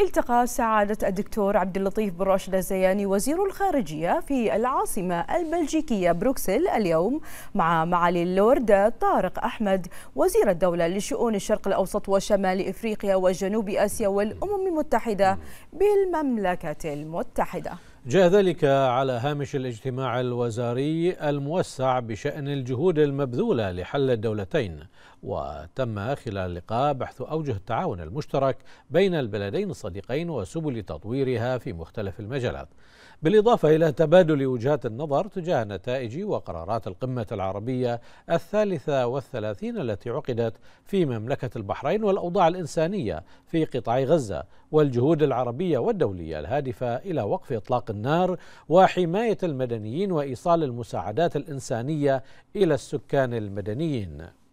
التقى سعادة الدكتور عبد اللطيف بن راشد الزياني وزير الخارجية في العاصمة البلجيكية بروكسل اليوم مع معالي اللورد طارق أحمد وزير الدولة لشؤون الشرق الأوسط وشمال إفريقيا وجنوب آسيا والأمم المتحدة بالمملكة المتحدة جاء ذلك على هامش الاجتماع الوزاري الموسع بشأن الجهود المبذولة لحل الدولتين وتم خلال اللقاء بحث أوجه التعاون المشترك بين البلدين الصديقين وسبل تطويرها في مختلف المجالات بالإضافة إلى تبادل وجهات النظر تجاه نتائج وقرارات القمة العربية الثالثة والثلاثين التي عقدت في مملكة البحرين والأوضاع الإنسانية في قطاع غزة والجهود العربية والدولية الهادفة إلى وقف إطلاق النار وحماية المدنيين وإيصال المساعدات الإنسانية إلى السكان المدنيين